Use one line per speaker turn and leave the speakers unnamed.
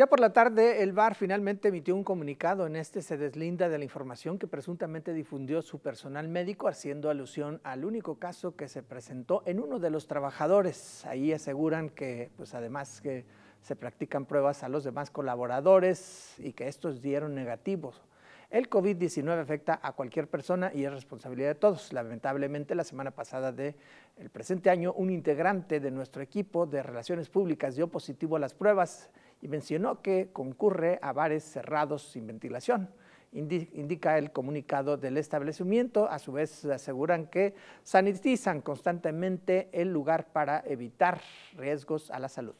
Ya por la tarde, el bar finalmente emitió un comunicado. En este se deslinda de la información que presuntamente difundió su personal médico, haciendo alusión al único caso que se presentó en uno de los trabajadores. Ahí aseguran que, pues además que se practican pruebas a los demás colaboradores y que estos dieron negativos. El COVID-19 afecta a cualquier persona y es responsabilidad de todos. Lamentablemente, la semana pasada del el presente año, un integrante de nuestro equipo de Relaciones Públicas dio positivo a las pruebas y mencionó que concurre a bares cerrados sin ventilación. Indica el comunicado del establecimiento, a su vez aseguran que sanitizan constantemente el lugar para evitar riesgos a la salud.